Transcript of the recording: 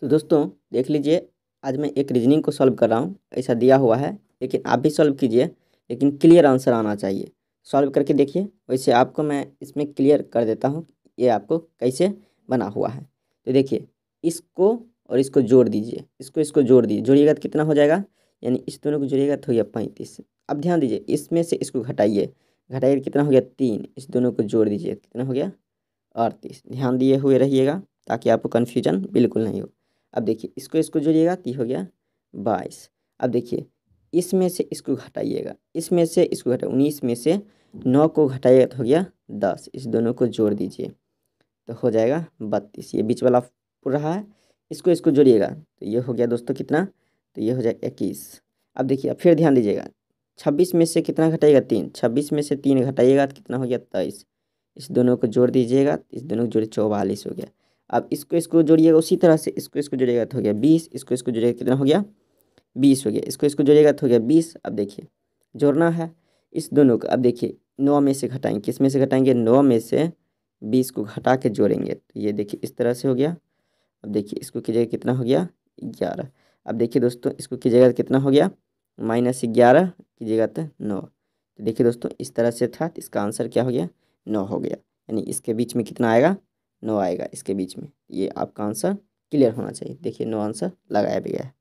तो दोस्तों देख लीजिए आज मैं एक रीजनिंग को सॉल्व कर रहा हूँ ऐसा दिया हुआ है लेकिन आप भी सॉल्व कीजिए लेकिन क्लियर आंसर आना चाहिए सॉल्व करके देखिए वैसे आपको मैं इसमें क्लियर कर देता हूँ ये आपको कैसे बना हुआ है तो देखिए इसको और इसको जोड़ दीजिए इसको इसको जोड़ दीजिए जोड़िएगा तो कितना हो जाएगा यानी इस दोनों को जोड़िएगा तो हो गया पैंतीस अब ध्यान दीजिए इसमें से इसको घटाइए घटाइए तो कितना हो गया तीन इस दोनों को जोड़ दीजिए तो कितना हो गया अड़तीस ध्यान दिए हुए रहिएगा ताकि आपको कन्फ्यूजन बिल्कुल नहीं हो अब देखिए इसको इसको जोड़िएगा तो हो गया बाईस अब देखिए इसमें से इसको घटाइएगा इसमें से इसको घटा उन्नीस में से नौ को घटाइएगा तो हो गया दस इस दोनों को जोड़ दीजिए तो हो जाएगा बत्तीस ये बीच वाला रहा है इसको इसको जोड़िएगा तो ये हो गया दोस्तों कितना तो ये हो जाएगा इक्कीस अब देखिए अब फिर ध्यान दीजिएगा छब्बीस में से कितना घटाइएगा तीन छब्बीस में से तीन घटाइएगा तो कितना हो गया तेईस इस दोनों को जोड़ दीजिएगा इस दोनों को जोड़िए चौवालीस हो गया अब इसको इसको जोड़िएगा उसी तरह से इसको इसको जोड़िएगा तो हो गया बीस इसको इसको जोड़िएगा कितना हो गया बीस हो गया इसको इसको जोड़िएगा तो हो गया बीस अब देखिए जोड़ना है इस दोनों को अब देखिए नौ में से घटाएंगे किस में से घटाएंगे नौ में से बीस को घटा के जोड़ेंगे तो ये देखिए इस तरह से हो गया अब देखिए इसको कीजिएगा कितना हो गया ग्यारह अब देखिए दोस्तों इसको कीजिएगा तो कितना हो गया माइनस ग्यारह कीजिएगा तो नौ तो देखिए दोस्तों इस तरह से था इसका आंसर क्या हो गया नौ हो गया यानी इसके बीच में कितना आएगा नो आएगा इसके बीच में ये आपका आंसर क्लियर होना चाहिए देखिए नो आंसर लगाया भी गया है